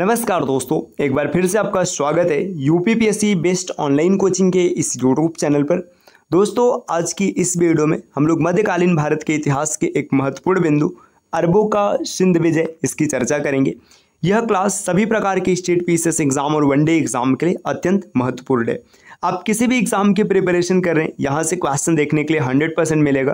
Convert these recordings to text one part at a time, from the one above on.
नमस्कार दोस्तों एक बार फिर से आपका स्वागत है यूपीपीएससी बेस्ट ऑनलाइन कोचिंग के इस यूट्यूब चैनल पर दोस्तों आज की इस वीडियो में हम लोग मध्यकालीन भारत के इतिहास के एक महत्वपूर्ण बिंदु अरबों का सिंध विजय इसकी चर्चा करेंगे यह क्लास सभी प्रकार के स्टेट पीसीएस एग्जाम और वनडे एग्जाम के लिए अत्यंत महत्वपूर्ण है आप किसी भी एग्जाम की प्रिपरेशन कर रहे हैं यहाँ से क्वेश्चन देखने के लिए हंड्रेड परसेंट मिलेगा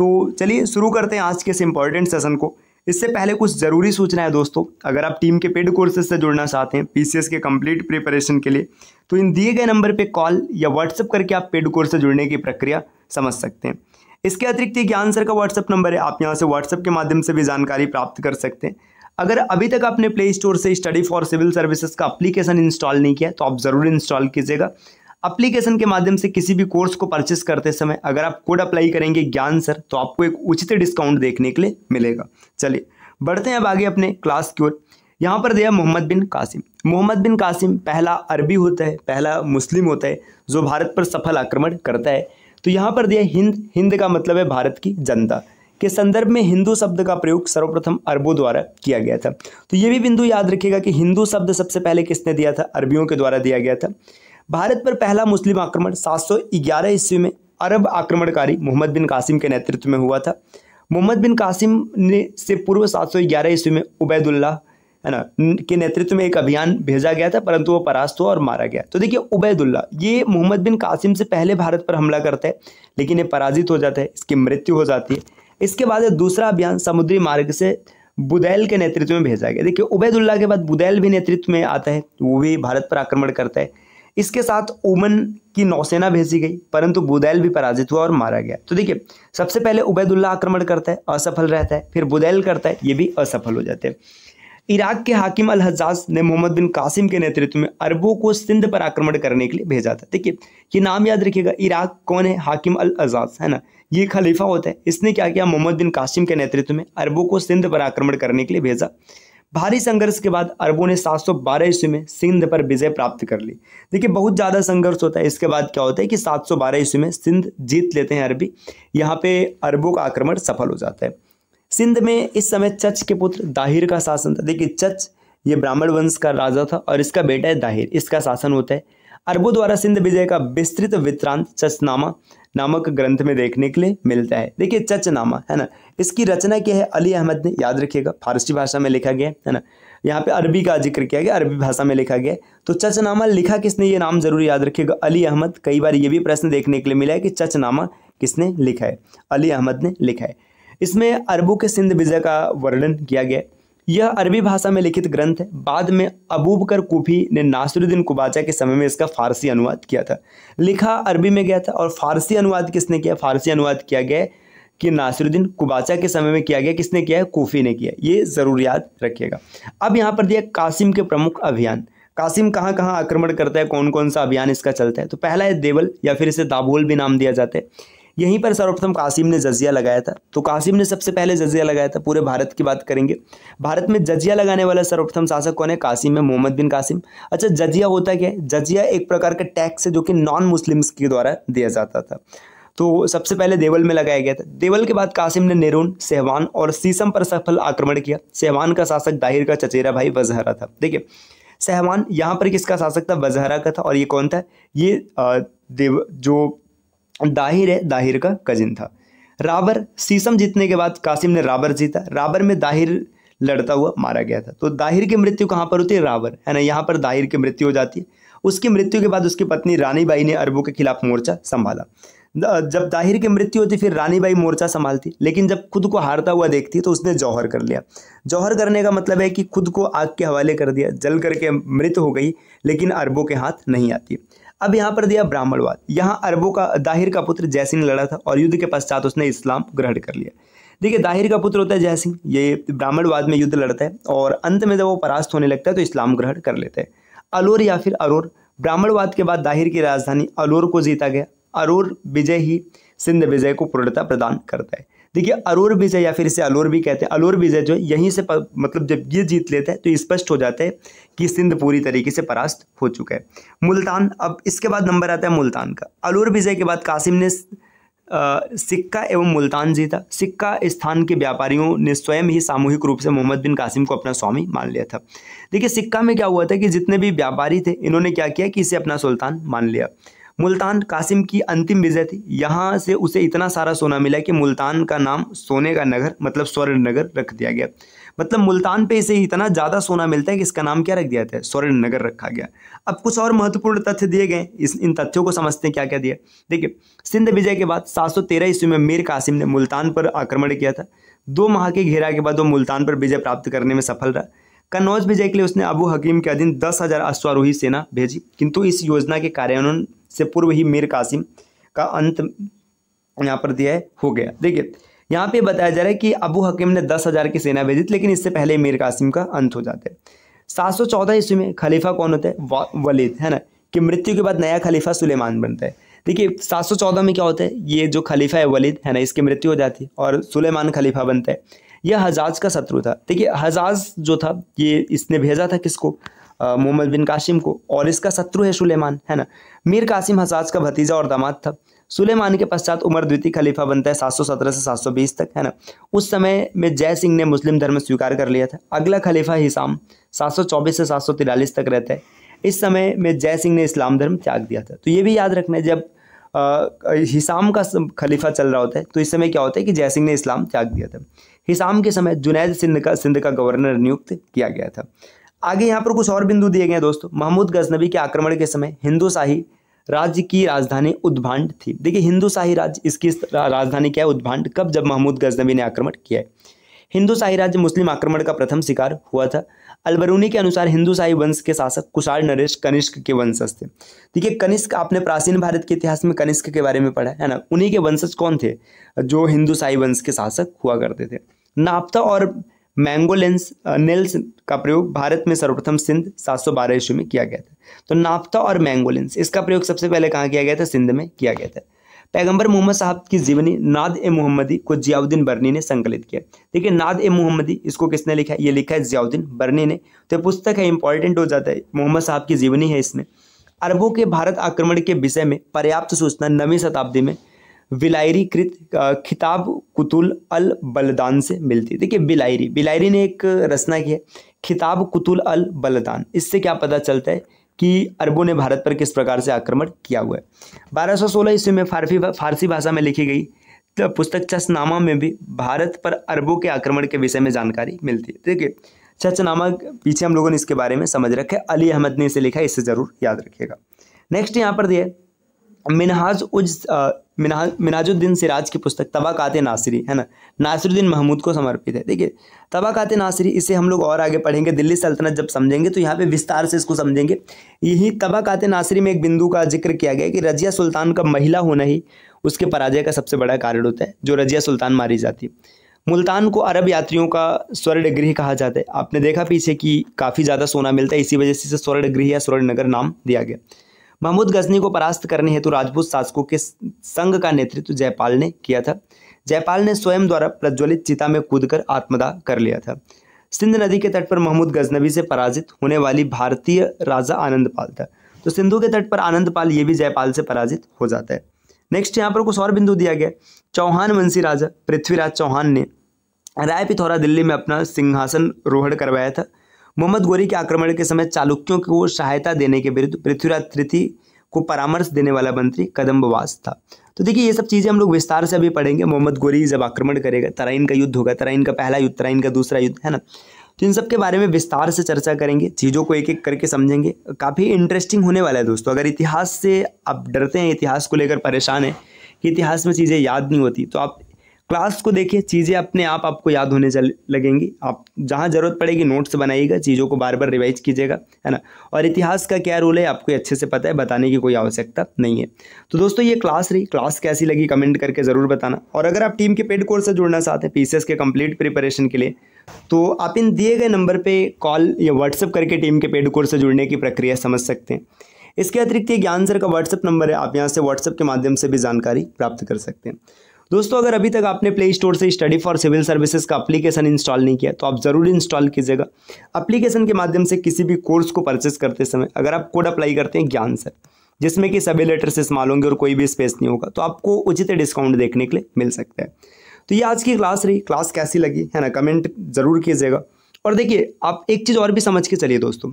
तो चलिए शुरू करते हैं आज के इस इम्पॉर्टेंट सेशन को इससे पहले कुछ ज़रूरी सूचना है दोस्तों अगर आप टीम के पेड कोर्सेज से जुड़ना चाहते हैं पीसीएस के कंप्लीट प्रिपरेशन के लिए तो इन दिए गए नंबर पर कॉल या व्हाट्सअप करके आप पेड कोर्स से जुड़ने की प्रक्रिया समझ सकते हैं इसके अतिरिक्त एक ज्ञान सर का व्हाट्सअप नंबर है आप यहाँ से व्हाट्सअप के माध्यम से भी जानकारी प्राप्त कर सकते हैं अगर अभी तक आपने प्ले स्टोर से स्टडी फॉर सिविल सर्विसेज का एप्लीकेशन इंस्टॉल नहीं किया तो आप ज़रूर इंस्टॉल कीजिएगा अप्लीकेशन के माध्यम से किसी भी कोर्स को परचेस करते समय अगर आप कोड अप्लाई करेंगे ज्ञान सर तो आपको एक उचित डिस्काउंट देखने के लिए मिलेगा चलिए बढ़ते हैं अब आगे अपने क्लास की ओर यहाँ पर दिया मोहम्मद बिन कासिम मोहम्मद बिन कासिम पहला अरबी होता है पहला मुस्लिम होता है जो भारत पर सफल आक्रमण करता है तो यहाँ पर दिया हिंद हिंद का मतलब है भारत की जनता के संदर्भ में हिंदू शब्द का प्रयोग सर्वप्रथम अरबों द्वारा किया गया था तो ये भी बिंदु याद रखिएगा कि हिंदू शब्द सबसे पहले किसने दिया था अरबियों के द्वारा दिया गया था भारत पर पहला मुस्लिम आक्रमण 711 ईस्वी में अरब आक्रमणकारी मोहम्मद बिन कासिम के नेतृत्व में हुआ था मोहम्मद बिन कासिम ने से पूर्व 711 ईस्वी में उबैदुल्ला है ना के नेतृत्व में एक अभियान भेजा गया था परंतु वो परास्त हुआ और मारा गया तो देखिए उबैदुल्ला ये मोहम्मद बिन कासिम से पहले भारत पर हमला करता है लेकिन ये पराजित हो जाता है इसकी मृत्यु हो जाती है इसके बाद दूसरा अभियान समुद्री मार्ग से बुदैल के नेतृत्व में भेजा गया देखिए उबैदुल्ला के बाद बुदैल भी नेतृत्व में आता है वो भी भारत पर आक्रमण करता है इसके साथ ओमन की नौसेना भेजी गई परंतु बुदैल भी पराजित हुआ और मारा गया तो देखिए सबसे पहले उबैदुल्ला आक्रमण करता है असफल रहता है फिर बुदैल करता है ये भी असफल हो जाते हैं इराक के हाकिम अल हजाज ने मोहम्मद बिन कासिम के नेतृत्व में अरबों को सिंध पर आक्रमण करने के लिए भेजा था देखिए ये नाम याद रखिएगा इराक कौन है हाकिम अल अजाज है ना ये खलीफा होता है इसने क्या किया मोहम्मद बिन कासिम के नेतृत्व में अरबों को सिंध पर आक्रमण करने के लिए भेजा भारी संघर्ष के बाद अरबों ने 712 ईस्वी में सिंध पर विजय प्राप्त कर ली देखिए बहुत ज़्यादा संघर्ष होता है इसके बाद क्या होता है कि 712 ईस्वी में सिंध जीत लेते हैं अरबी यहाँ पे अरबों का आक्रमण सफल हो जाता है सिंध में इस समय चच के पुत्र दाहिर का शासन था देखिए चच ये ब्राह्मण वंश का राजा था और इसका बेटा है दाहिर इसका शासन होता है अरबों द्वारा सिंध विजय का विस्तृत वित्रांत चचनामा नामक ग्रंथ में देखने के लिए मिलता है देखिए चचनामा है ना इसकी रचना क्या है अली अहमद ने याद रखिएगा फारसी भाषा में लिखा गया है ना यहाँ पे अरबी का जिक्र किया गया अरबी भाषा में लिखा गया तो चचनामा लिखा किसने ये नाम जरूर याद रखिएगा अली अहमद कई बार ये भी प्रश्न देखने के लिए मिला है कि चचनामा किसने लिखा है अली अहमद ने लिखा है इसमें अरबों के सिंध विजय का वर्णन किया गया यह अरबी भाषा में लिखित ग्रंथ है बाद में अबूबकर कूफी ने नासिरुद्दीन कुबाचा के समय में इसका फारसी अनुवाद किया था लिखा अरबी में गया था और फारसी अनुवाद किसने किया फारसी अनुवाद किया गया कि नासिरुद्दीन कुबाचा के समय में किया गया किसने किया है कूफी ने किया ये ज़रूर याद रखिएगा अब यहाँ पर दिया कासिम के प्रमुख अभियान कासिम कहाँ कहाँ आक्रमण करता है कौन कौन सा अभियान इसका चलता है तो पहला है देवल या फिर इसे दाभोल भी नाम दिया जाता है यहीं पर सर्वप्रथम कासिम ने जजिया लगाया था तो कासिम ने सबसे पहले जजिया लगाया था पूरे भारत की बात करेंगे भारत में जजिया लगाने वाला सर्वप्रथम शासक कौन है कासिम है मोहम्मद बिन कासिम अच्छा जजिया होता क्या है जजिया एक प्रकार का टैक्स है जो कि नॉन मुस्लिम्स के द्वारा दिया जाता था तो सबसे पहले देवल में लगाया गया था देवल के बाद कासिम ने नेरून सेहवान और सीसम पर सफल आक्रमण किया सेहवान का शासक दाहिर का चचेरा भाई वजहरा था देखिए सहवान यहाँ पर किसका शासक था वजहरा का था और ये कौन था ये देव जो दाहिर है दाहिर का कजिन था राबर सीसम जीतने के बाद कासिम ने राबर जीता राबर में दाहिर लड़ता हुआ मारा गया था तो दाहिर की मृत्यु कहाँ पर होती है राबर है ना यहाँ पर दाहिर की मृत्यु हो जाती है उसकी मृत्यु के बाद उसकी पत्नी रानीबाई ने अरबों के खिलाफ मोर्चा संभाला जब दाहिर की मृत्यु होती फिर रानीबाई मोर्चा संभालती लेकिन जब खुद को हारता हुआ देखती तो उसने जौहर कर लिया जौहर करने का मतलब है कि खुद को आग के हवाले कर दिया जल करके मृत हो गई लेकिन अरबों के हाथ नहीं आती अब यहाँ पर दिया ब्राह्मणवाद यहाँ अरबों का दाहिर का पुत्र जयसिंह लड़ा था और युद्ध के पश्चात उसने इस्लाम ग्रहण कर लिया देखिए दाहिर का पुत्र होता है जयसिंह ये ब्राह्मणवाद में युद्ध लड़ता है और अंत में जब वो परास्त होने लगता है तो इस्लाम ग्रहण कर लेते हैं अलोर या फिर अरोर ब्राह्मणवाद के बाद दाहिर की राजधानी अलोर को जीता गया अरोर विजय ही सिंध विजय को पूर्णता प्रदान करता है देखिए अरोर विजय या फिर इसे अलोर भी कहते हैं अलोर विजय जो यहीं से प, मतलब जब ये जीत लेते हैं तो स्पष्ट हो जाता है कि सिंध पूरी तरीके से परास्त हो चुका है मुल्तान अब इसके बाद नंबर आता है मुल्तान का अलोर विजय के बाद कासिम ने सिक्का एवं मुल्तान जीता सिक्का स्थान के व्यापारियों ने स्वयं ही सामूहिक रूप से मोहम्मद बिन कासिम को अपना स्वामी मान लिया था देखिए सिक्का में क्या हुआ था कि जितने भी व्यापारी थे इन्होंने क्या किया कि इसे अपना सुल्तान मान लिया मुल्तान कासिम की अंतिम विजय थी यहाँ से उसे इतना सारा सोना मिला कि मुल्तान का नाम सोने का नगर मतलब स्वर्ण नगर रख दिया गया मतलब मुल्तान पे इसे इतना ज़्यादा सोना मिलता है कि इसका नाम क्या रख दिया था है स्वर्ण नगर रखा गया अब कुछ और महत्वपूर्ण तथ्य दिए गए इस इन तथ्यों को समझते हैं क्या क्या दिया देखिए सिंध विजय के बाद सात सौ तेरह ईस्वी में मीर कासिम ने मुल्तान पर आक्रमण किया था दो माह के घेरा के बाद वो मुल्तान पर विजय प्राप्त करने में सफल रहा कन्नौज विजय के लिए उसने अबू हकीम के अधीन दस हज़ार अश्वारोही सेना भेजी किंतु इस योजना के कार्यान्वयन से पूर्व ही मीर कासिम का अंत यहाँ पर दिया है हो गया देखिए यहाँ पे बताया जा रहा है कि अबू हकीम ने दस हज़ार की सेना भेजी लेकिन इससे पहले मीर कासिम का अंत हो जाता है सात सौ चौदह ईस्वी में खलीफा कौन होता है वलीद है ना कि मृत्यु के बाद नया खलीफा सुलेमान बनता है देखिए सात सौ चौदह में क्या होता है ये जो खलीफा है वलीद है ना इसकी मृत्यु हो जाती है और सुलेमान खलीफा बनता है यह हजाज का शत्रु था देखिए हजाज जो था ये इसने भेजा था किसको मोहम्मद बिन कासिम को और इसका शत्रु है सुलेमान है ना मीर कासिम हजाज का भतीजा और दामाद था सुलेमान के पश्चात उमर द्वितीय खलीफा बनता है 717 से 720 तक है ना उस समय में जय सिंह ने मुस्लिम धर्म स्वीकार कर लिया था अगला खलीफा हिसाम 724 से 743 तक रहता है इस समय में जय सिंह ने इस्लाम धर्म त्याग दिया था तो ये भी याद रखना है जब आ, हिसाम का खलीफा चल रहा होता है तो इस समय क्या होता है कि जय सिंह ने इस्लाम त्याग दिया था हिसाम के समय जुनैद सिंध का सिंध का गवर्नर नियुक्त किया गया था आगे यहाँ पर कुछ और बिंदु दिए गए दोस्तों महमूद गजनबी के आक्रमण के समय हिंदू शाही राज्य की राजधानी उद्भांड थी देखिए हिंदू शाही राज्य इसकी राजधानी क्या है उद्भांड कब जब महमूद गजनबी ने आक्रमण किया है हिंदू शाही राज्य मुस्लिम आक्रमण का प्रथम शिकार हुआ था अलबरूनी के अनुसार हिंदू शाही वंश के शासक कुशाल नरेश कनिष्क के वंशज थे देखिए कनिष्क आपने प्राचीन भारत के इतिहास में कनिष्क के बारे में पढ़ा है ना उन्हीं के वंशज कौन थे जो हिंदू शाही वंश के शासक हुआ करते थे नाप्ता और मैंगोलेंस नेल्स का प्रयोग भारत में सर्वप्रथम सिंध सात सौ बारह ईस्वी में किया गया था तो नाप्ता और मैंगोलेंस इसका प्रयोग सबसे पहले कहाँ किया गया था सिंध में किया गया था पैगंबर मोहम्मद साहब की जीवनी नाद ए मोहम्मदी को जियाउद्दीन बर्नी ने संकलित किया देखिए नाद ए मोहम्मदी इसको किसने लिखा है ये लिखा है जियाउद्दीन बरनी ने तो पुस्तक है इंपॉर्टेंट हो जाता है मोहम्मद साहब की जीवनी है इसमें अरबों के भारत आक्रमण के विषय में पर्याप्त सूचना नवीं शताब्दी में कृत खिताब कुतुल अल बलदान से मिलती है देखिए बिलायरी बिलायरी ने एक रचना की है खिताब कुतुल अल बलदान इससे क्या पता चलता है कि अरबों ने भारत पर किस प्रकार से आक्रमण किया हुआ है बारह सौ सोलह ईस्वी में फारसी फारसी भाषा में लिखी गई तो पुस्तक चचनामा में भी भारत पर अरबों के आक्रमण के विषय में जानकारी मिलती है ठीक है चचनामा पीछे हम लोगों ने इसके बारे में समझ रखे अली अहमद ने इसे लिखा है इसे ज़रूर याद रखिएगा नेक्स्ट यहाँ पर दिए मिनहाज उज मिना मिनाजुद्दीन सिराज की पुस्तक तबाकत नासरी है ना नासरुद्दीन महमूद को समर्पित है देखिए तबाकत नासरी इसे हम लोग और आगे पढ़ेंगे दिल्ली सल्तनत जब समझेंगे तो यहाँ पे विस्तार से इसको समझेंगे यही तबाकत नासरी में एक बिंदु का जिक्र किया गया कि रजिया सुल्तान का महिला होना ही उसके पराजय का सबसे बड़ा कारण होता है जो रजिया सुल्तान मारी जाती है मुल्तान को अरब यात्रियों का स्वर्ण गृह कहा जाता है आपने देखा पीछे कि काफ़ी ज़्यादा सोना मिलता है इसी वजह से इसे स्वर्ण गृह या स्वर्ण नगर नाम दिया गया महमूद गजनी को परास्त करने हेतु राजपूत शासकों के संघ का नेतृत्व जयपाल ने किया था जयपाल ने स्वयं द्वारा प्रज्वलित चिता में कूदकर आत्मदाह कर लिया था सिंध नदी के तट पर महमूद गजनबी से पराजित होने वाली भारतीय राजा आनंदपाल था तो सिंधु के तट पर आनंदपाल ये भी जयपाल से पराजित हो जाता है नेक्स्ट यहाँ पर कुछ और बिंदु दिया गया चौहान वंशी राजा पृथ्वीराज चौहान ने राय पिथौरा दिल्ली में अपना सिंहासन रोहण करवाया था मोहम्मद गौरी के आक्रमण के समय चालुक्यों को सहायता देने के विरुद्ध पृथ्वीराज तृतीय को परामर्श देने वाला मंत्री कदम्बवास था तो देखिए ये सब चीज़ें हम लोग विस्तार से अभी पढ़ेंगे मोहम्मद गोरी जब आक्रमण करेगा तराइन का युद्ध होगा तराइन का पहला युद्ध तराइन का दूसरा युद्ध है ना तो इन सब के बारे में विस्तार से चर्चा करेंगे चीज़ों को एक एक करके समझेंगे काफ़ी इंटरेस्टिंग होने वाला है दोस्तों अगर इतिहास से आप डरते हैं इतिहास को लेकर परेशान है कि इतिहास में चीज़ें याद नहीं होती तो आप क्लास को देखिए चीज़ें अपने आप आपको याद होने चल लगेंगी आप जहाँ ज़रूरत पड़ेगी नोट्स बनाइएगा चीज़ों को बार बार रिवाइज कीजिएगा है ना और इतिहास का क्या रोल है आपको अच्छे से पता है बताने की कोई आवश्यकता नहीं है तो दोस्तों ये क्लास रही क्लास कैसी लगी कमेंट करके ज़रूर बताना और अगर आप टीम के पेड कोर्स से जुड़ना चाहते हैं पी के कम्प्लीट प्रिपरेशन के लिए तो आप इन दिए गए नंबर पर कॉल या व्हाट्सअप करके टीम के पेड कोर्स से जुड़ने की प्रक्रिया समझ सकते हैं इसके अतिरिक्त ये ज्ञान सर का व्हाट्सअप नंबर है आप यहाँ से व्हाट्सअप के माध्यम से भी जानकारी प्राप्त कर सकते हैं दोस्तों अगर अभी तक आपने प्ले स्टोर से स्टडी फॉर सिविल सर्विसेज का एप्लीकेशन इंस्टॉल नहीं किया तो आप ज़रूर इंस्टॉल कीजिएगा एप्लीकेशन के माध्यम से किसी भी कोर्स को परचेस करते समय अगर आप कोड अप्लाई करते हैं ज्ञान सर जिसमें कि सभी लेटर्स इस्तेमाल होंगे और कोई भी स्पेस नहीं होगा तो आपको उचित डिस्काउंट देखने के लिए मिल सकता है तो ये आज की क्लास रही क्लास कैसी लगी है ना कमेंट ज़रूर कीजिएगा और देखिए आप एक चीज़ और भी समझ के चलिए दोस्तों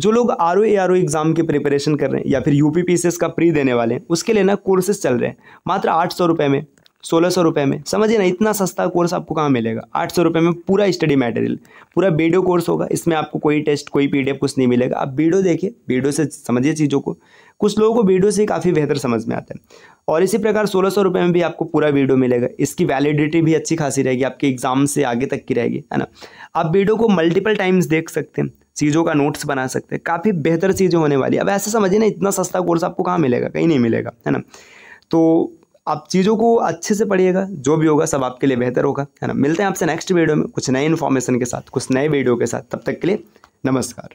जो लोग R O R O exam की प्रिपरेशन कर रहे हैं या फिर U P P C S का प्री देने वाले हैं उसके लिए ना कोर्सेज चल रहे हैं मात्र आठ सौ में सोलह सौ रुपये में समझिए ना इतना सस्ता कोर्स आपको कहाँ मिलेगा आठ सौ रुपये में पूरा स्टडी मटेरियल पूरा वीडियो कोर्स होगा इसमें आपको कोई टेस्ट कोई पीडीएफ कुछ नहीं मिलेगा आप वीडियो देखिए वीडियो से समझिए चीज़ों को कुछ लोगों को वीडियो से काफ़ी बेहतर समझ में आता है और इसी प्रकार सोलह सौ रुपये में भी आपको पूरा वीडियो मिलेगा इसकी वैलिडिटी भी अच्छी खासी रहेगी आपके एग्जाम से आगे तक की रहेगी है ना आप वीडियो को मल्टीपल टाइम्स देख सकते हैं चीज़ों का नोट्स बना सकते हैं काफ़ी बेहतर चीज़ें होने वाली अब ऐसे समझिए ना इतना सस्ता कोर्स आपको कहाँ मिलेगा कहीं नहीं मिलेगा है ना तो आप चीज़ों को अच्छे से पढ़िएगा जो भी होगा सब आपके लिए बेहतर होगा है ना मिलते हैं आपसे नेक्स्ट वीडियो में कुछ नए इन्फॉर्मेशन के साथ कुछ नए वीडियो के साथ तब तक के लिए नमस्कार